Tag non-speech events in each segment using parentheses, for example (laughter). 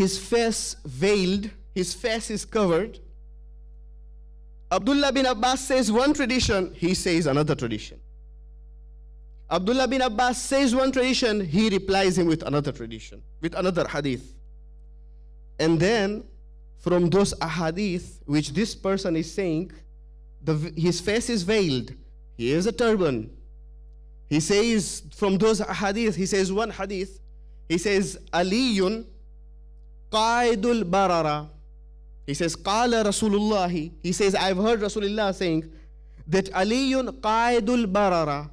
his face veiled, his face is covered. Abdullah bin Abbas says one tradition, he says another tradition. Abdullah bin Abbas says one tradition, he replies him with another tradition, with another hadith. And then from those ahadith which this person is saying, the, his face is veiled, he has a turban. He says from those hadith, he says one hadith, he says Aliyun Qaidul Barara. He says, Qala Rasulullah. He says, I've heard Rasulullah saying that Aliyun Qaidul Barara,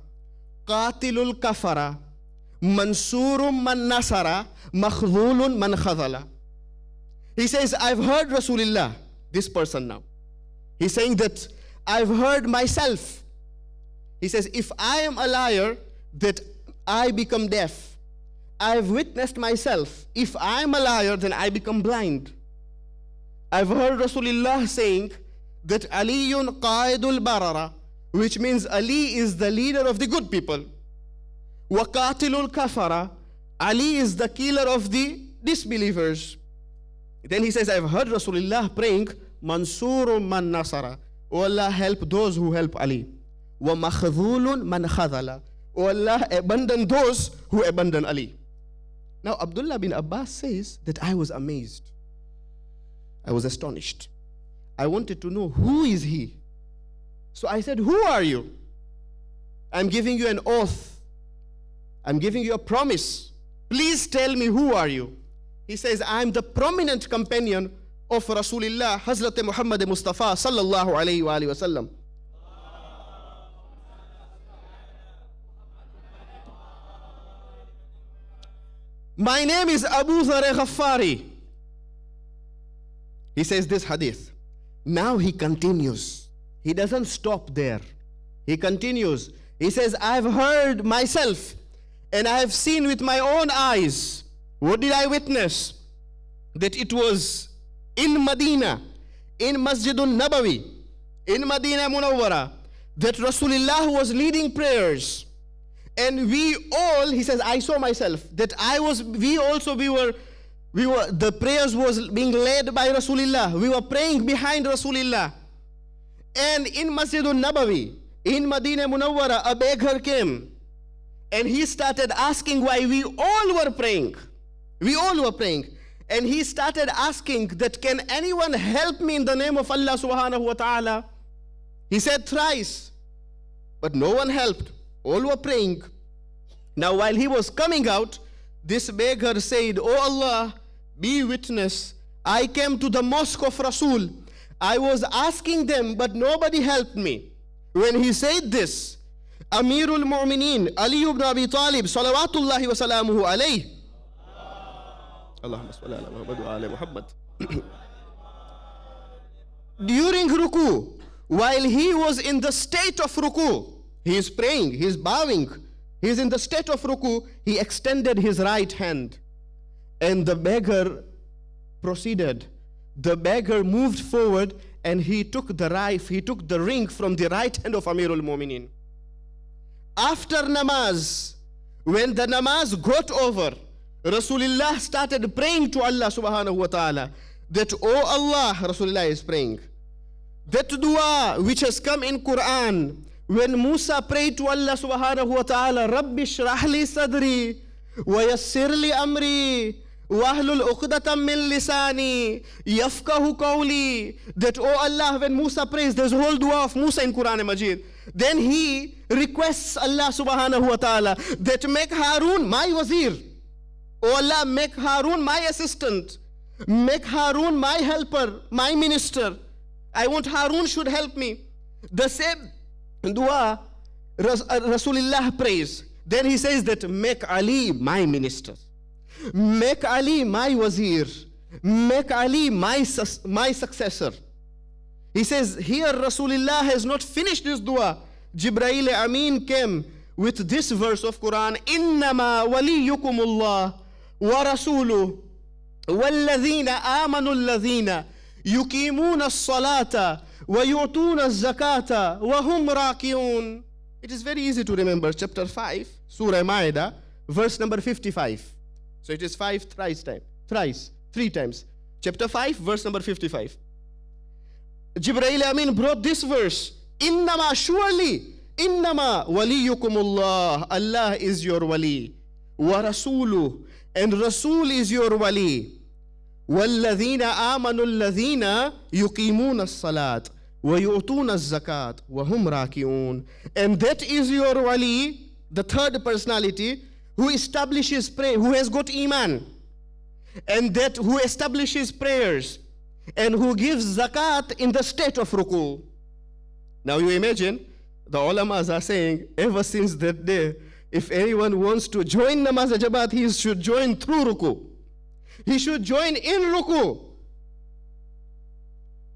Qatilul Kafara, Mansurum Man Nasara, Makhdhulun Man Khadala. He says, I've heard Rasulullah, this person now. He's saying that I've heard myself. He says, if I am a liar, that I become deaf. I've witnessed myself. If I'm a liar, then I become blind. I've heard Rasulullah saying that Aliyun Qaidul Barara, which means Ali is the leader of the good people. Waqatilul Kafara, Ali is the killer of the disbelievers. Then he says, I've heard Rasulullah praying, Mansurun man nasara. O Allah, help those who help Ali. Wa makhadhulun man Khadala, O Allah, abandon those who abandon Ali. Now, Abdullah bin Abbas says that I was amazed. I was astonished. I wanted to know who is he? So I said, Who are you? I'm giving you an oath. I'm giving you a promise. Please tell me who are you? He says, I'm the prominent companion of Rasulullah, Hazrat Muhammad Mustafa sallallahu alayhi wa sallam. My name is Abu Zareh Ghaffari. He says this hadith. Now he continues. He doesn't stop there. He continues. He says, I've heard myself and I have seen with my own eyes. What did I witness? That it was in Medina, in Masjidun Nabawi, in Medina Munawwara, that Rasulullah was leading prayers and we all he says i saw myself that i was we also we were we were the prayers was being led by rasulullah we were praying behind rasulullah and in masjidun nabawi in madina munawwara a beggar came and he started asking why we all were praying we all were praying and he started asking that can anyone help me in the name of allah subhanahu wa ta'ala he said thrice but no one helped all were praying. Now, while he was coming out, this beggar said, O Allah, be witness. I came to the mosque of Rasul. I was asking them, but nobody helped me. When he said this, Amirul Mu'mineen, Ali ibn Abi Talib, salawatullahi wa salamuhu alayh. Allahumma salli ala Muhammad wa ala Muhammad. (coughs) During ruku, while he was in the state of ruku, he is praying, he is bowing, he is in the state of ruku. He extended his right hand, and the beggar proceeded. The beggar moved forward and he took the rife, he took the ring from the right hand of Amirul Mominin. After namaz, when the namaz got over, Rasulullah started praying to Allah subhanahu wa ta'ala that, Oh Allah, Rasulullah is praying. That dua which has come in Quran when Musa prayed to Allah subhanahu wa ta'ala, Rabbi shrahli sadri wa yassirli amri wahlul uqdatam min lisani yafqahu qawli that oh Allah when Musa prays there's a whole dua of Musa in Quran Majid then he requests Allah subhanahu wa ta'ala that make Harun my wazir oh Allah make Harun my assistant make Harun my helper my minister I want Harun should help me the same dua, uh, Rasulullah prays. Then he says that make Ali my minister. Make Ali my wazir. Make Ali my, my successor. He says here Rasulullah has not finished his dua. Jibrail Amin came with this verse of Quran. إنما وليكم wa Rasuluh والذين آمنوا الذين يقيمون الصلاة وَيُعْطُونَ الزَّكَاةَ وَهُمْ رَاكِعُونَ It is very easy to remember. Chapter 5, Surah Ma'idah, verse number 55. So it is 5 thrice time. Thrice. Three times. Chapter 5, verse number 55. Jibreel Amin brought this verse. Innama, surely. Innama waliyukumullah. Allah is your wali. Wa rasulu. And Rasul is your wali. والذين آمنوا الذين يقيمون الصلاة ويؤتون الزكاة وهم راكعون and that is your wali the third personality who establishes prayer who has got iman and that who establishes prayers and who gives zakat in the state of ruku now you imagine the ulamas are saying ever since that day if anyone wants to join namaz jabat he should join through ruku he should join in ruku.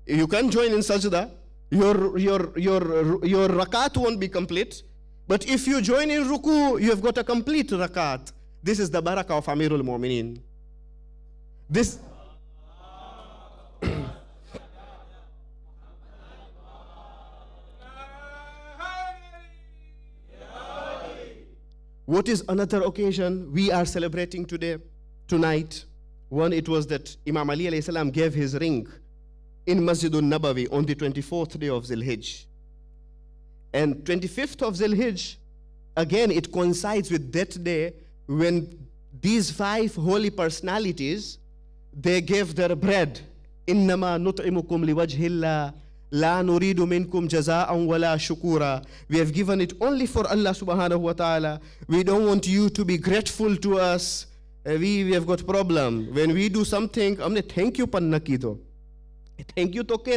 You can join in sajda. Your, your, your, your rakat won't be complete. But if you join in ruku, you have got a complete rakat. This is the barakah of Amirul Mu'mineen. This. (coughs) what is another occasion we are celebrating today, tonight? One, it was that Imam Ali alayhi salam gave his ring in Masjidun Nabawi on the 24th day of Zilhijj. And 25th of Zilhijj, again, it coincides with that day when these five holy personalities, they gave their bread. إِنَّمَا نُطْعِمُكُمْ لِوَجْهِ La لَا نُرِيدُ مِنْكُمْ جَزَاءً وَلَا shukura. We have given it only for Allah subhanahu wa ta'ala. We don't want you to be grateful to us we we have got problem when we do something I'm you thank you. કીધો thank Thank you. કે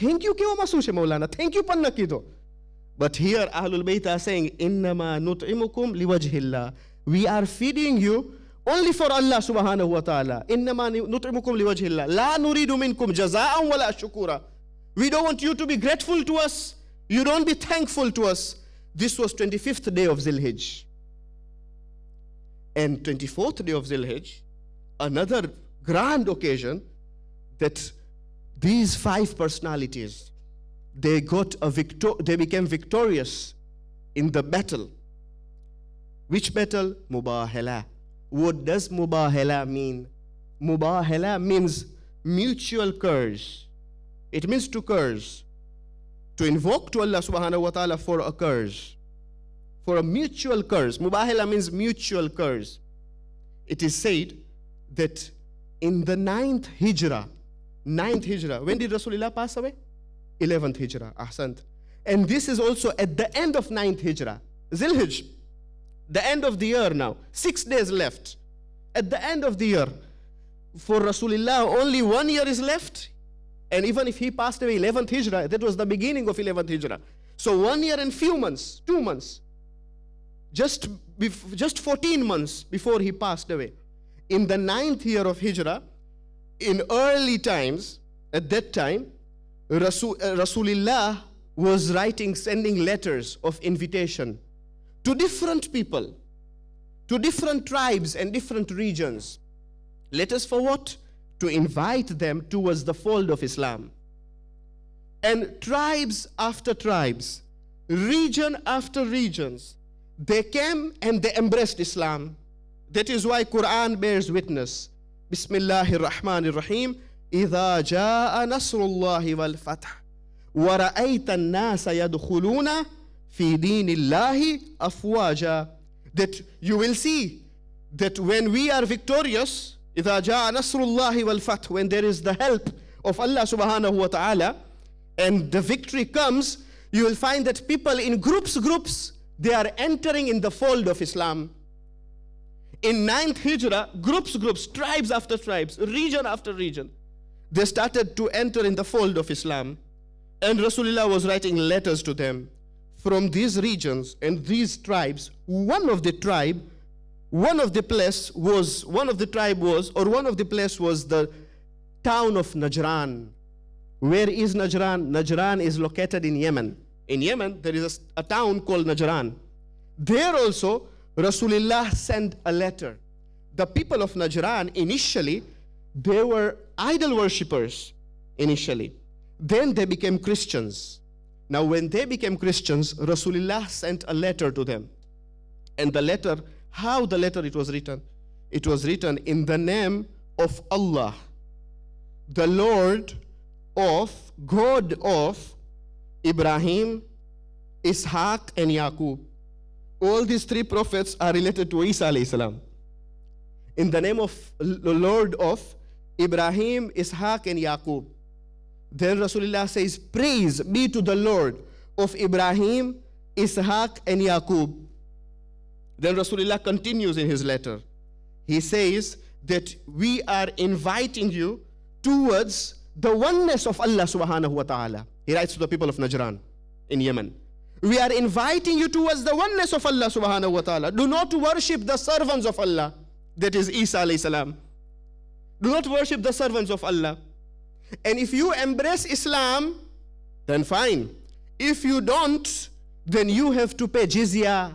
thank you કેવામાં શું છે Maulana thank you? પણ ન But here Ahlul Bayt are saying, Innama nut'imukum liwajhillah. We are feeding you only for Allah subhanahu wa ta'ala. Innama nut'imukum liwajhillah. La nuridu minkum jaza'an wala shukura. We don't want you to be grateful to us. You don't be thankful to us. This was 25th day of Zilhijj and 24th day of Zilhij, another grand occasion that these five personalities, they got a victor they became victorious in the battle. Which battle? Mubahala. What does Mubahala mean? Mubahala means mutual curse. It means to curse. To invoke to Allah subhanahu wa ta'ala for a curse for a mutual curse. Mubahila means mutual curse. It is said that in the ninth Hijrah, ninth Hijrah, when did Rasulullah pass away? 11th Hijrah, Ahsant. And this is also at the end of ninth Hijrah, Zilhij, the end of the year now, six days left. At the end of the year, for Rasulullah, only one year is left. And even if he passed away 11th Hijrah, that was the beginning of 11th Hijrah. So one year and few months, two months, just, just 14 months before he passed away. In the ninth year of Hijrah, in early times, at that time, Rasul, uh, Rasulullah was writing, sending letters of invitation to different people, to different tribes and different regions. Letters for what? To invite them towards the fold of Islam. And tribes after tribes, region after regions, they came and they embraced Islam. That is why Quran bears witness. ar-Rahman Rahmanir Rahim. إذا جاء نصر الله والفتح ورأيت الناس يدخلون في دين الله أفواجا that you will see that when we are victorious إذا جاء نصر الله والفتح when there is the help of Allah subhanahu wa ta'ala and the victory comes you will find that people in groups groups they are entering in the fold of Islam. In ninth Hijrah, groups, groups, tribes after tribes, region after region, they started to enter in the fold of Islam. And Rasulullah was writing letters to them from these regions and these tribes. One of the tribe, one of the place was, one of the tribe was, or one of the place was the town of Najran. Where is Najran? Najran is located in Yemen in Yemen, there is a, a town called Najran. There also, Rasulullah sent a letter. The people of Najran initially, they were idol worshippers initially. Then they became Christians. Now, when they became Christians, Rasulullah sent a letter to them. And the letter, how the letter it was written? It was written in the name of Allah, the Lord of, God of Ibrahim, Ishaq, and Yaqub. All these three prophets are related to Isa salam. In the name of the Lord of Ibrahim, Ishaq, and Yaqub. Then Rasulullah says, Praise be to the Lord of Ibrahim, Ishaq, and Yaqub. Then Rasulullah continues in his letter. He says that we are inviting you towards the oneness of Allah subhanahu wa ta'ala. He writes to the people of Najran in Yemen. We are inviting you towards the oneness of Allah subhanahu wa ta'ala. Do not worship the servants of Allah. That is Isa alayhi salam. Do not worship the servants of Allah. And if you embrace Islam, then fine. If you don't, then you have to pay jizya.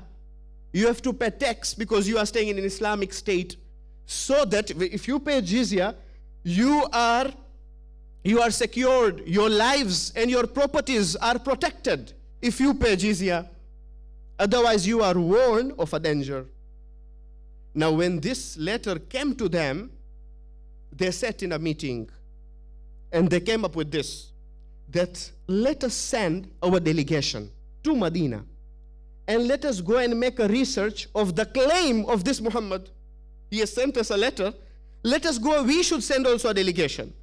You have to pay tax because you are staying in an Islamic state. So that if you pay jizya, you are you are secured. Your lives and your properties are protected if you pay jizya. Otherwise, you are warned of a danger. Now, when this letter came to them, they sat in a meeting and they came up with this that let us send our delegation to Medina and let us go and make a research of the claim of this Muhammad. He has sent us a letter. Let us go, we should send also a delegation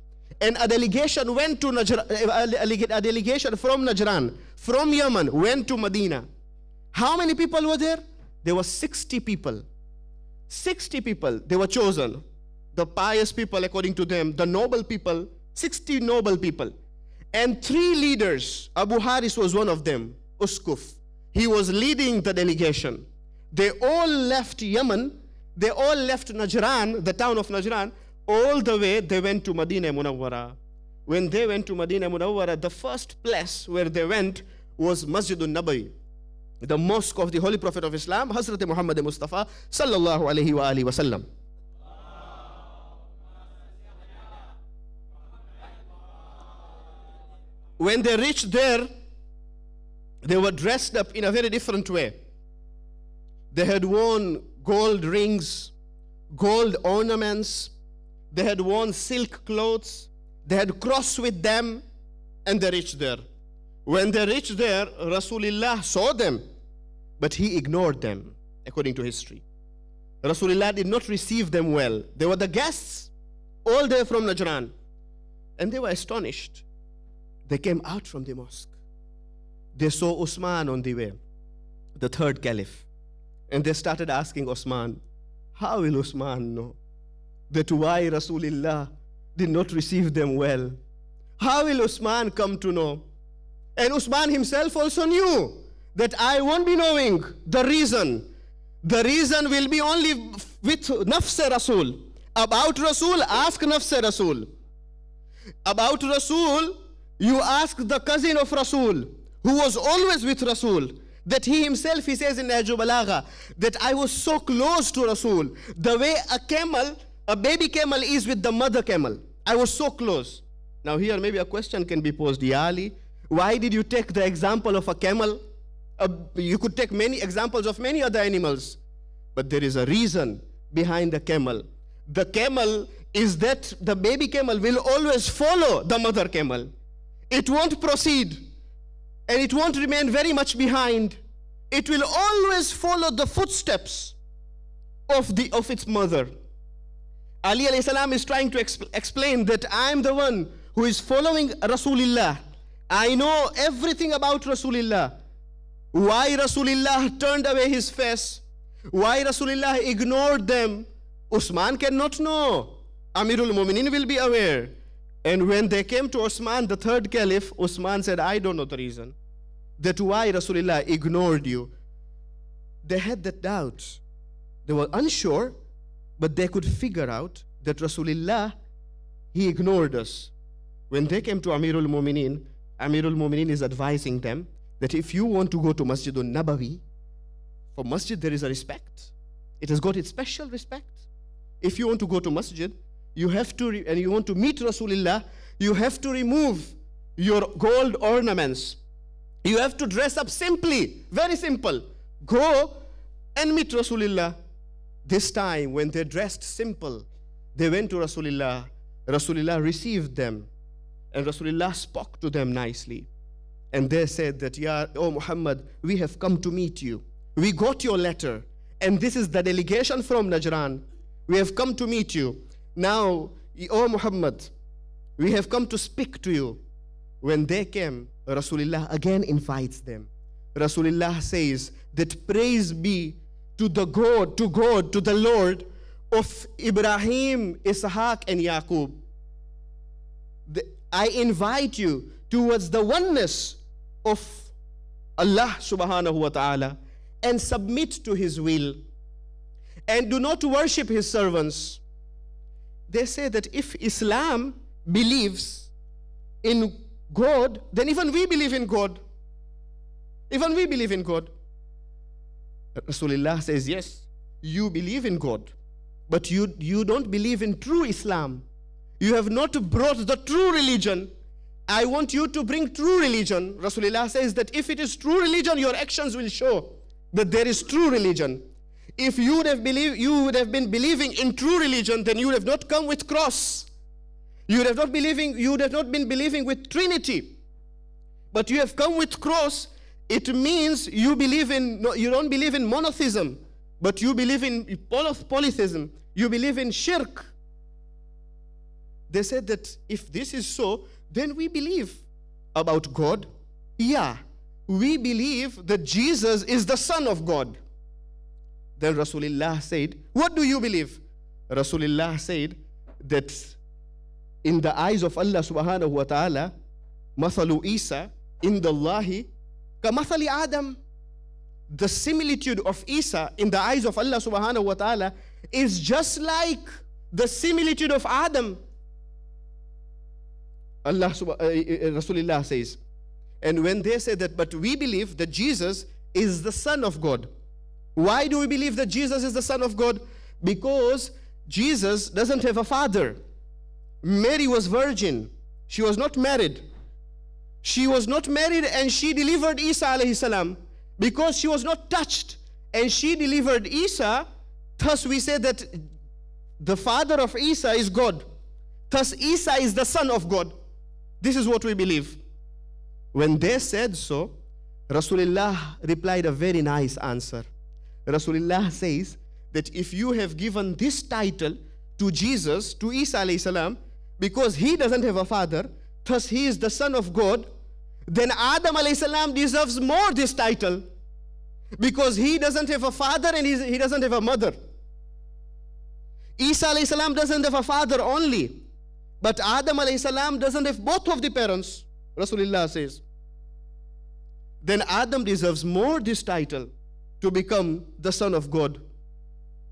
and a delegation went to Najran, a delegation from Najran, from Yemen, went to Medina. How many people were there? There were 60 people. 60 people, they were chosen. The pious people, according to them, the noble people, 60 noble people. And three leaders, Abu Haris was one of them, Uskuf. He was leading the delegation. They all left Yemen, they all left Najran, the town of Najran, all the way they went to Madinah Munawwara. When they went to Madinah Munawwara, the first place where they went was Masjidun Nabawi, the mosque of the Holy Prophet of Islam, Hazrat Muhammad Mustafa sallallahu alaihi wa alihi wasallam. When they reached there, they were dressed up in a very different way. They had worn gold rings, gold ornaments, they had worn silk clothes, they had crossed with them, and they reached there. When they reached there, Rasulullah saw them, but he ignored them, according to history. Rasulullah did not receive them well. They were the guests, all there from Najran. And they were astonished. They came out from the mosque. They saw Usman on the way, the third caliph. And they started asking Osman, How will Osman know? that why Rasulullah did not receive them well. How will Usman come to know? And Usman himself also knew that I won't be knowing the reason. The reason will be only with Nafs Rasul. About Rasul, ask Nafs Rasul. About Rasul, you ask the cousin of Rasul, who was always with Rasul that he himself he says in Nahjul that I was so close to Rasul the way a camel a baby camel is with the mother camel. I was so close. Now, here maybe a question can be posed Yali, why did you take the example of a camel? you could take many examples of many other animals, but there is a reason behind the camel. The camel is that the baby camel will always follow the mother camel, it won't proceed and it won't remain very much behind. It will always follow the footsteps of, the, of its mother. Ali alayhi salam is trying to exp explain that I am the one who is following Rasulullah. I know everything about Rasulullah. Why Rasulullah turned away his face? Why Rasulullah ignored them? Usman cannot know. Amirul Mumineen will be aware. And when they came to Usman, the third caliph, Usman said, I don't know the reason. That why Rasulullah ignored you. They had that doubt. They were unsure but they could figure out that Rasulullah, he ignored us. When they came to Amirul Mu'minin, Amirul Mumineen is advising them that if you want to go to Masjidun Nabawi, for masjid there is a respect. It has got its special respect. If you want to go to masjid, you have to, and you want to meet Rasulullah, you have to remove your gold ornaments. You have to dress up simply, very simple. Go and meet Rasulullah. This time, when they dressed simple, they went to Rasulullah. Rasulullah received them, and Rasulullah spoke to them nicely. And they said that, Ya, oh Muhammad, we have come to meet you. We got your letter, and this is the delegation from Najran. We have come to meet you. Now, oh Muhammad, we have come to speak to you. When they came, Rasulullah again invites them. Rasulullah says that praise be to the God, to God, to the Lord of Ibrahim, Isaac, and Yaqub. I invite you towards the oneness of Allah subhanahu wa ta'ala and submit to his will and do not worship his servants. They say that if Islam believes in God, then even we believe in God. Even we believe in God. Rasulullah says, yes, you believe in God, but you, you don't believe in true Islam. You have not brought the true religion. I want you to bring true religion. Rasulullah says that if it is true religion, your actions will show that there is true religion. If you would have, believe, you would have been believing in true religion, then you would have not come with cross. You would have not believing, you would have not been believing with Trinity. But you have come with cross it means you believe in you don't believe in monotheism, but you believe in polytheism. You believe in shirk. They said that if this is so, then we believe about God. Yeah, we believe that Jesus is the Son of God. Then Rasulullah said, What do you believe? Rasulullah said that in the eyes of Allah subhanahu wa ta'ala, Mathalu Isa, in the Allahi, كمثل آدم the similitude of Isa in the eyes of Allah subhanahu wa ta'ala is just like the similitude of Adam. Allah uh, uh, uh, Rasulullah says, and when they say that, but we believe that Jesus is the Son of God. Why do we believe that Jesus is the Son of God? Because Jesus doesn't have a father. Mary was virgin. She was not married. She was not married and she delivered Isa alayhi salam because she was not touched and she delivered Isa. Thus we say that the father of Isa is God. Thus Isa is the son of God. This is what we believe. When they said so, Rasulullah replied a very nice answer. Rasulullah says that if you have given this title to Jesus, to Isa alayhi salam, because he doesn't have a father, thus he is the son of God, then Adam salam deserves more this title because he doesn't have a father and he doesn't have a mother. Isa salam doesn't have a father only, but Adam salam doesn't have both of the parents, Rasulullah says. Then Adam deserves more this title to become the son of God.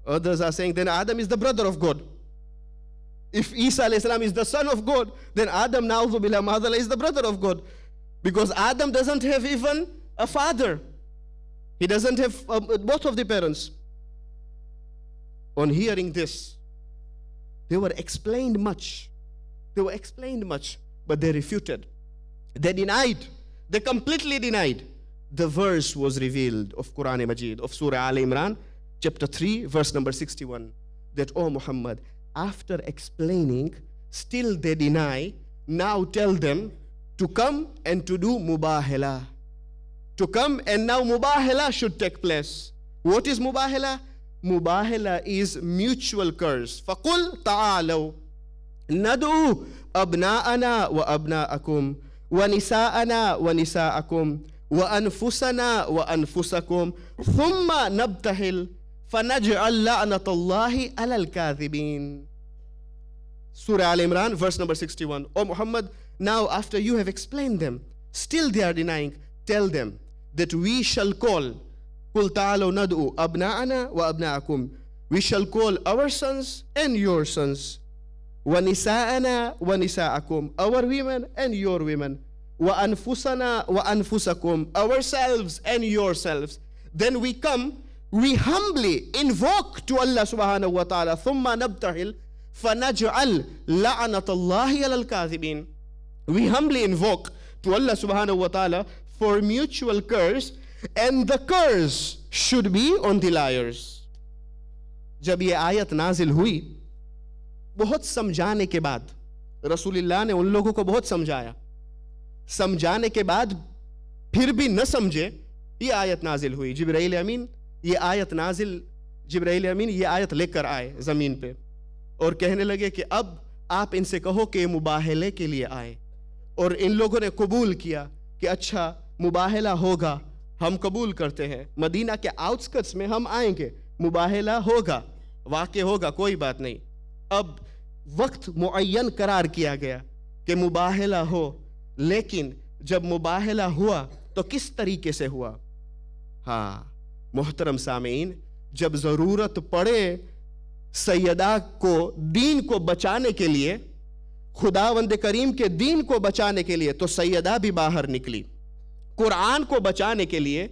Others are saying then Adam is the brother of God. If Isa Islam is the son of God, then Adam Na'udhubillah Mahadallah is the brother of God. Because Adam doesn't have even a father. He doesn't have um, both of the parents. On hearing this, they were explained much. They were explained much, but they refuted. They denied. They completely denied. The verse was revealed of Quran Majid, of Surah Al Imran, chapter 3, verse number 61, that, O Muhammad, after explaining, still they deny, now tell them to come and to do Mubahela. To come and now Mubahela should take place. What is Mubahela? Mubahela is mutual curse. فَقُلْ تَعَالَوْا نَدْعُوا أَبْنَاءَنَا وَأَبْنَاءَكُمْ ونساءنا ونساءكم وأنفسنا وأنفسكم ثم نبتهل فَنَجْعَلْ لَعْنَةَ اللَّهِ عَلَى الْكَاذِبِينَ Surah Al-Imran, verse number 61. O Muhammad, now after you have explained them, still they are denying, tell them that we shall call قُلْ تَعَالَوْ نَدْعُ أَبْنَاءَنَا وَأَبْنَاءَكُمْ We shall call our sons and your sons. وَنِسَاءَنَا وَنِسَاءَكُمْ Our women and your women. وَأَنفُسَنَا وَأَنفُسَكُمْ Ourselves and yourselves. Then we come we humbly invoke to Allah subhanahu wa ta'ala, ثُمَّ نَبْتَهِلْ فَنَجْعَلْ لَعْنَةَ اللَّهِ عَلَى الْكَاذِبِينَ We humbly invoke to Allah subhanahu wa ta'ala for mutual curse and the curse should be on the liars. जब ये आयत नाजिल हुई बहुत समझाने के बाद रसूलुल्लाह ने उन लोगों को बहुत समझाया समझाने के बाद फिर भी न समझे ये आयत नाजिल हुई जिब्राइल अमीन ये आयत नाजिल जब्राइल अमीन ये आयत लेकर आए ज़मीन पे और कहने लगे कि अब आप इनसे कहो कि मुबाहले के लिए आए और इन लोगों ने कबूल किया कि अच्छा मुबाहला होगा हम कबूल करते हैं मदीना के आउटस्कर्ट्स में हम आएंगे मुबाहला होगा वाक़ होगा कोई बात नहीं अब वक्त मुन करार किया गया कि मुबाहला हो लेकिन जब मुबाहला हुआ तो किस तरीके से हुआ हाँ मोहतरम सामीन जब ज़रूरत पड़े सैदा को दीन को बचाने के लिए खुदावंद करीम के दीन को बचाने के लिए तो सैदा भी बाहर निकली कुरान को बचाने के लिए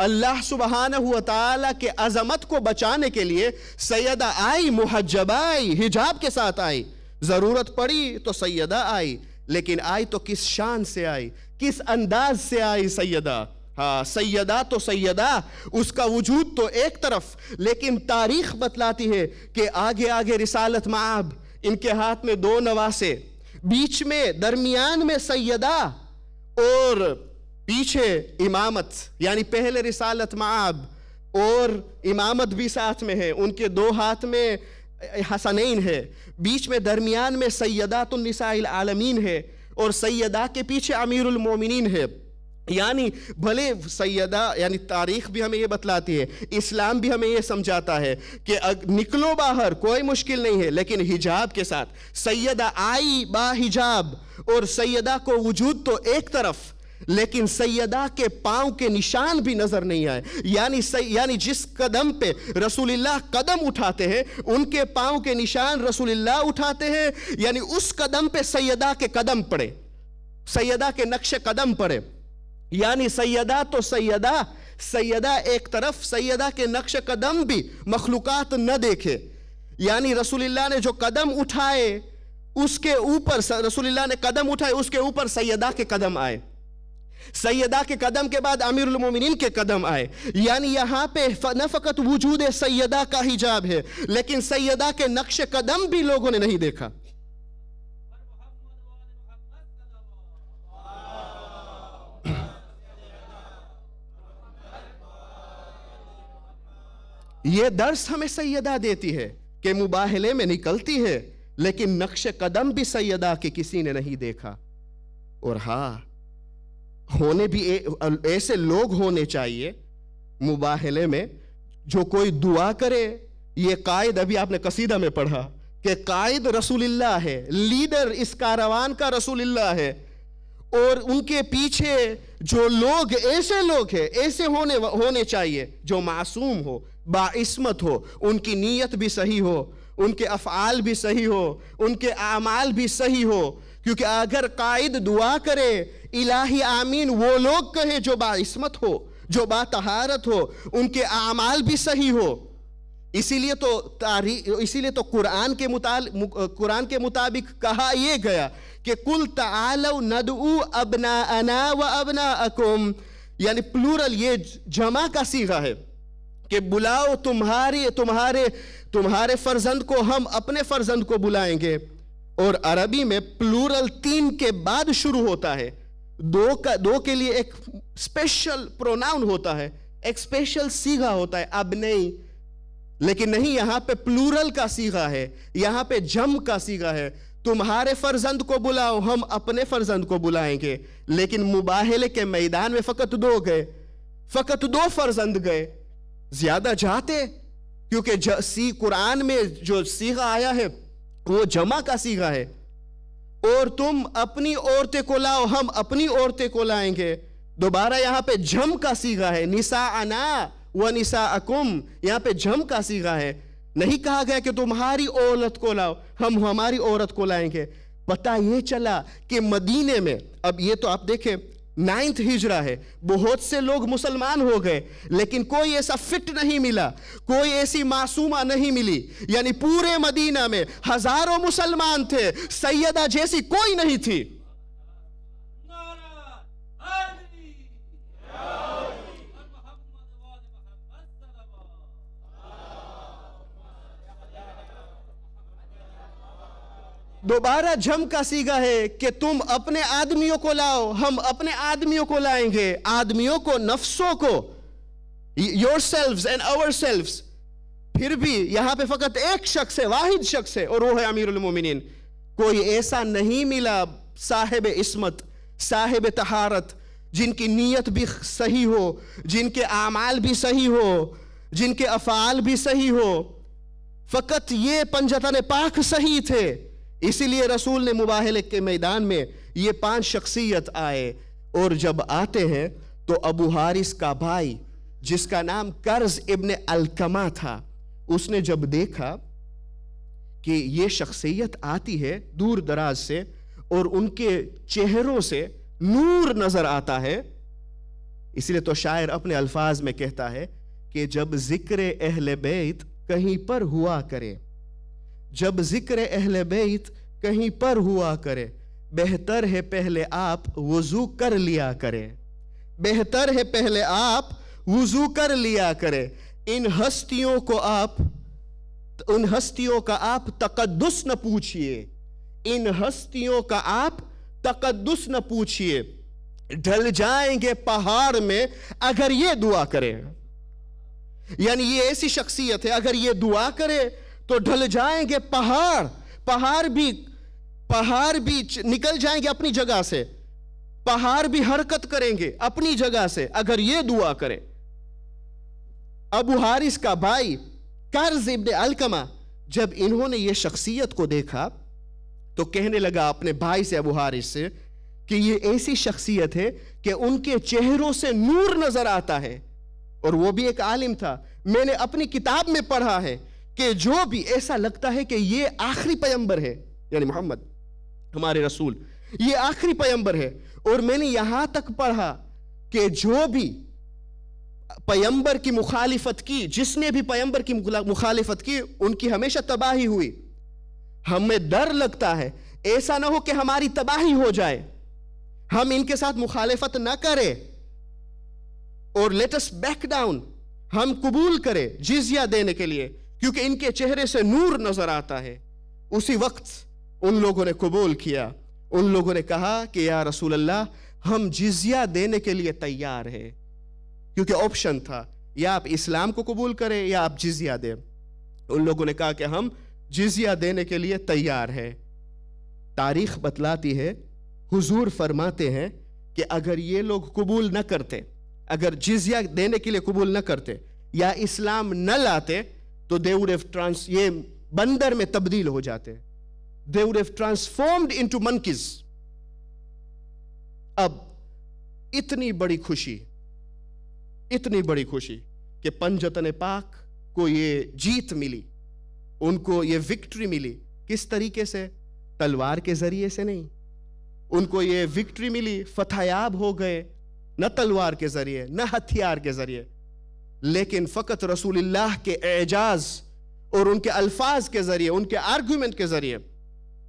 अल्लाह सुबहान तला के अजमत को बचाने के लिए सैदा आई मुहजब आई हिजाब के साथ आई ज़रूरत पड़ी तो सैदा आई लेकिन आई तो किस शान से आई किस अंदाज से आई सैदा हाँ सैदा तो सैदा उसका वजूद तो एक तरफ लेकिन तारीख बतलाती है कि आगे आगे रिसालत माब इनके हाथ में दो नवासे बीच में दरमियान में सैदा और पीछे इमामत यानी पहले रिसालत माब और इमामत भी साथ में है उनके दो हाथ में हसनैन है बीच में दरमियान में सैदा तो निसाइल आलमीन है और सैदा के पीछे अमीरमिन है यानी भले सैदा यानी तारीख भी हमें ये बतलाती है इस्लाम भी हमें ये समझाता है कि निकलो बाहर कोई मुश्किल नहीं है लेकिन हिजाब के साथ सैदा आई बा हिजाब और सैदा को वजूद तो एक तरफ लेकिन सैदा के पांव के निशान भी नजर नहीं आए यानी यानी जिस कदम पे रसूलुल्लाह कदम उठाते हैं उनके पांव के निशान रसूलुल्लाह उठाते हैं यानी उस कदम पे सैदा के कदम पड़े सैदा के नक्श कदम पड़े यानी सैदा तो सैदा सैदा एक तरफ सैदा के नक्श कदम भी मखलूक़ात न देखे यानी रसूलुल्लाह ने जो कदम उठाए उसके ऊपर रसूलुल्लाह ने कदम उठाए उसके ऊपर सैदा के कदम आए सैदा के कदम के बाद अमीरमिन के कदम आए यानी यहाँ पे न फकत वजूद सैदा का हिजाब है लेकिन सैदा के नक्श कदम भी लोगों ने नहीं देखा यह दर्श हमें सैदा देती है कि मुबाहले में निकलती है लेकिन नक्श कदम भी सैदा के किसी ने नहीं देखा और हाँ होने भी ऐसे लोग होने चाहिए मुबाहले में जो कोई दुआ करे ये कायद अभी आपने कसीदा में पढ़ा कि कायद रसूलुल्लाह है लीडर इस कारवान का रसूलुल्लाह है और उनके पीछे जो लोग ऐसे लोग हैं ऐसे होने होने चाहिए जो मासूम हो बाइस्मत हो उनकी नीयत भी सही हो उनके अफ़ाल भी सही हो उनके आमाल भी सही हो क्योंकि अगर कायद दुआ करे इलाही आमीन वो लोग कहे जो बाइस्मत हो जो बातहारत हो उनके आमाल भी सही हो इसीलिए तो तारी इसीलिए तो कुरान के मुताल कुरान के मुताबिक कहा यह गया कि कुल तालव नद अबना अना व अबना अकुम यानी प्लूरल ये जमा का सीखा है कि बुलाओ तुम्हारी तुम्हारे तुम्हारे फर्जंद को हम अपने फर्जंद को बुलाएंगे और अरबी में प्लूरल तीन के बाद शुरू होता है दो का दो के लिए एक स्पेशल प्रोनाउन होता है एक स्पेशल सीघा होता है अब नहीं लेकिन नहीं यहां पे प्लूरल का सीघा है यहां पे जम का सीघा है तुम्हारे फर्जंद को बुलाओ हम अपने फर्जंद को बुलाएंगे लेकिन मुबाहले के मैदान में फकत दो गए फकत दो फर्जंद गए ज्यादा चाहते क्योंकि सी कुरान में जो सीखा आया है वो जमा का सीखा है और तुम अपनी औरतें को लाओ हम अपनी औरतें को लाएंगे दोबारा यहां पे जम का सीखा है निशा अना व निशा अकुम यहां पे जम का सीगा है नहीं कहा गया कि तुम्हारी औरत को लाओ हम हमारी औरत को लाएंगे पता ये चला कि मदीने में अब ये तो आप देखें नाइन्थ हिजरा है बहुत से लोग मुसलमान हो गए लेकिन कोई ऐसा फिट नहीं मिला कोई ऐसी मासूमा नहीं मिली यानी पूरे मदीना में हजारों मुसलमान थे सैयदा जैसी कोई नहीं थी दोबारा जम का सीगा है कि तुम अपने आदमियों को लाओ हम अपने आदमियों को लाएंगे आदमियों को नफ्सों को yourself and ourself फिर भी यहां पे फकत एक शख्स है वाहिद शख्स है और वो है अमीरुल मोमिनीन कोई ऐसा नहीं मिला साहेब इसमत साहेब तहारत जिनकी नीयत भी सही हो जिनके आमाल भी सही हो जिनके अफाल भी सही हो फकत ये पंजतन पाक सही थे इसीलिए रसूल ने मुबाहले के मैदान में ये पांच शख्सियत आए और जब आते हैं तो अबू हारिस का भाई जिसका नाम कर्ज इब्ने अलकमा था उसने जब देखा कि ये शख्सियत आती है दूर दराज से और उनके चेहरों से नूर नजर आता है इसलिए तो शायर अपने अल्फाज में कहता है कि जब जिक्र अहल बैत कहीं पर हुआ करे जब जिक्र अहल बैत कहीं पर हुआ करे बेहतर है पहले आप वजू कर लिया करें बेहतर है पहले आप वजू कर लिया करें इन हस्तियों को आप उन हस्तियों का आप तकदस न पूछिए इन हस्तियों का आप तकदस न पूछिए ढल जाएंगे पहाड़ में अगर ये दुआ करें यानी ये ऐसी शख्सियत है अगर ये दुआ करे तो ढल जाएंगे पहाड़ पहाड़ भी पहाड़ भी निकल जाएंगे अपनी जगह से पहाड़ भी हरकत करेंगे अपनी जगह से अगर ये दुआ करे अबू हारिस का भाई कर्ज इब्न अलकमा जब इन्होंने ये शख्सियत को देखा तो कहने लगा अपने भाई से अबू हारिस से कि ये ऐसी शख्सियत है कि उनके चेहरों से नूर नजर आता है और वो भी एक आलिम था मैंने अपनी किताब में पढ़ा है कि जो भी ऐसा लगता है कि ये आखिरी पयंबर है यानी मोहम्मद हमारे रसूल ये आखिरी पयंबर है और मैंने यहां तक पढ़ा कि जो भी पयंबर की मुखालिफत की जिसने भी पयंबर की मुखालिफत की उनकी हमेशा तबाही हुई हमें डर लगता है ऐसा ना हो कि हमारी तबाही हो जाए हम इनके साथ मुखालिफत ना करें और लेटस बैक डाउन हम कबूल करें जिजिया देने के लिए क्योंकि इनके चेहरे से नूर नजर आता है उसी वक्त उन लोगों ने कबूल किया उन लोगों ने कहा कि या रसूल अल्लाह हम जिजिया देने के लिए तैयार है क्योंकि ऑप्शन था या आप इस्लाम को कबूल करें या आप जिजिया दें उन लोगों ने कहा कि हम जिजिया देने के लिए तैयार है तारीख बतलाती है हुजूर फरमाते हैं कि अगर ये लोग कबूल न करते अगर जिजिया देने के लिए कबूल न करते या इस्लाम न लाते तो दे वुड हैव ट्रांस ये बंदर में तब्दील हो जाते हैं they would have transformed into monkeys अब इतनी बड़ी खुशी इतनी बड़ी खुशी कि पंजतन पाक को ये जीत मिली उनको ये विक्ट्री मिली किस तरीके से तलवार के जरिए से नहीं उनको ये विक्ट्री मिली फतहयाब हो गए न तलवार के जरिए न हथियार के जरिए लेकिन फ़कत रसूल के एजाज और उनके अल्फाज के ज़रिए उनके आर्गुमेंट के ज़रिए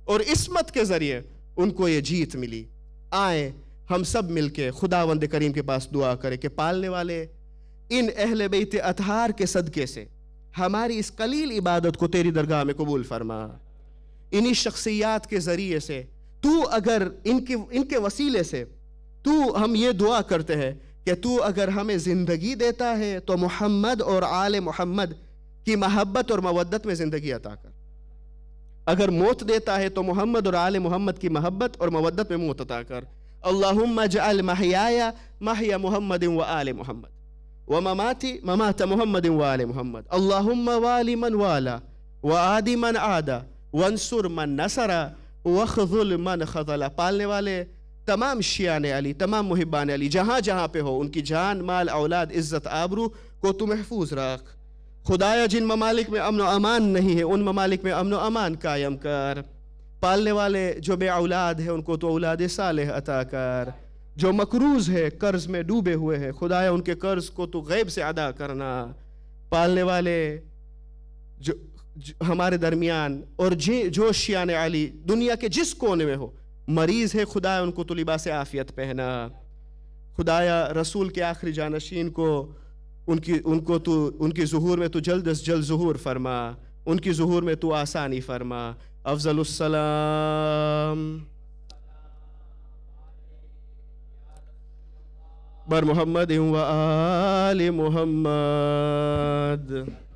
और इसमत के ज़रिए उनको ये जीत मिली आए हम सब मिलके वंद करीम के पास दुआ करें कि पालने वाले इन अहल बेत अतहार के सदक़े से हमारी इस कलील इबादत को तेरी दरगाह में कबूल फरमा इन्हीं शख्सियात के ज़रिए से तू अगर इनके इनके वसीले से तू हम ये दुआ करते हैं कि तू अगर हमें ज़िंदगी देता है तो मोहम्मद और आल मोहम्मद की महब्बत और मवदत में ज़िंदगी अता कर अगर मौत देता है तो मोहम्मद और आल मोहम्मद की महब्बत और मवदत में मौत अता कर अल्लाहुम्मा जअल महयाया महया मोहम्मद व आल मोहम्मद व ममाती ममात मोहम्मद व आल मोहम्मद अल्लाहुम्मा मन वाला व आदि मन आदा वंसुर मन नसरा वखजुल मन खजला पालने वाले तमाम शियान अली तमाम मुहिबान अली जहाँ जहाँ पे हो उनकी जान माल औलाद इज़्ज़त आबरू को तो महफूज रख खुदाया जिन ममालिक में अमन अमान नहीं है उन ममालिक में अमन अमान कायम कर पालने वाले जो बे औलाद है उनको तो औलाद साल अता कर जो मकरूज है कर्ज में डूबे हुए हैं खुदाया उनके कर्ज को तो गैब से अदा करना पालने वाले जो, जो हमारे दरमियान और जे जो शियान अली दुनिया के जिस कोने में हो मरीज़ है खुदा उनको तो लिबास आफ़ियत पहना खुदाया रसूल के आखिरी जानशीन को उनकी उनको तो उनकी जहूर में तो जल्द अज जल्द जहूर फरमा उनकी जहूर में तो आसानी फरमा अफजलसलाम बर मोहम्मद आल मोहम्मद